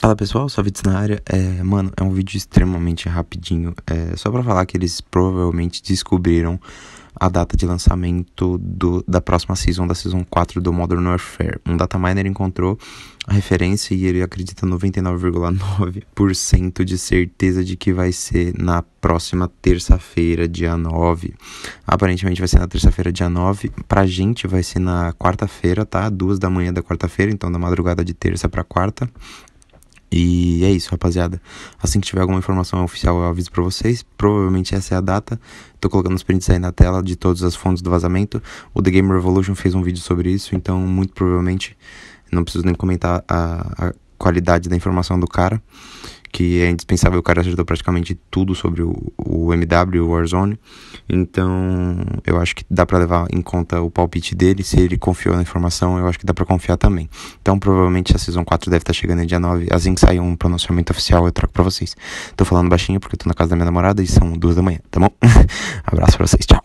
Fala pessoal, a vídeos na área. É, mano, é um vídeo extremamente rapidinho. É, só para falar que eles provavelmente descobriram a data de lançamento do, da próxima season, da season 4 do Modern Warfare. Um data miner encontrou a referência e ele acredita 99,9% de certeza de que vai ser na próxima terça-feira, dia 9. Aparentemente vai ser na terça-feira, dia 9. Pra gente vai ser na quarta-feira, tá? Duas da manhã da quarta-feira, então da madrugada de terça para quarta. E é isso, rapaziada. Assim que tiver alguma informação oficial, eu aviso para vocês. Provavelmente essa é a data. Tô colocando os prints aí na tela de todas as fontes do vazamento. O The Game Revolution fez um vídeo sobre isso, então muito provavelmente não preciso nem comentar a, a qualidade da informação do cara que é indispensável, o cara acertou praticamente tudo sobre o, o MW, Warzone. Então, eu acho que dá para levar em conta o palpite dele, se ele confiou na informação, eu acho que dá para confiar também. Então, provavelmente a Season 4 deve estar tá chegando em dia 9, assim que sair um pronunciamento oficial eu troco para vocês. Tô falando baixinho porque eu tô na casa da minha namorada e são duas da manhã, tá bom? Abraço pra vocês, tchau!